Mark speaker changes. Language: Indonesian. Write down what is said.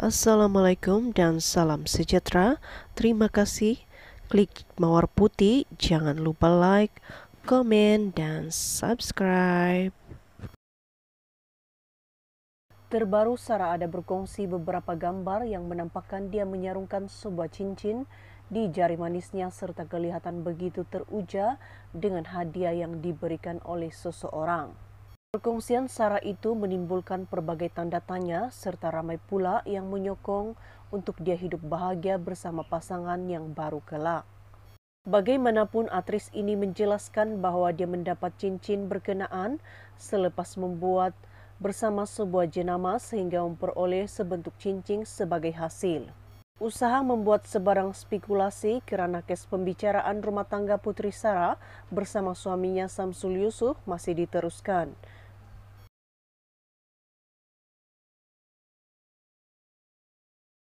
Speaker 1: Assalamualaikum dan salam sejahtera. Terima kasih. Klik mawar putih, jangan lupa like, komen, dan subscribe. Terbaru Sarah ada berkongsi beberapa gambar yang menampakkan dia menyarungkan sebuah cincin di jari manisnya serta kelihatan begitu teruja dengan hadiah yang diberikan oleh seseorang. Perkongsian Sara itu menimbulkan berbagai tanda tanya serta ramai pula yang menyokong untuk dia hidup bahagia bersama pasangan yang baru kelak. Bagaimanapun aktris ini menjelaskan bahwa dia mendapat cincin berkenaan selepas membuat bersama sebuah jenama sehingga memperoleh sebentuk cincin sebagai hasil. Usaha membuat sebarang spekulasi kerana kes pembicaraan rumah tangga Putri Sarah bersama suaminya Samsul Yusuf masih diteruskan.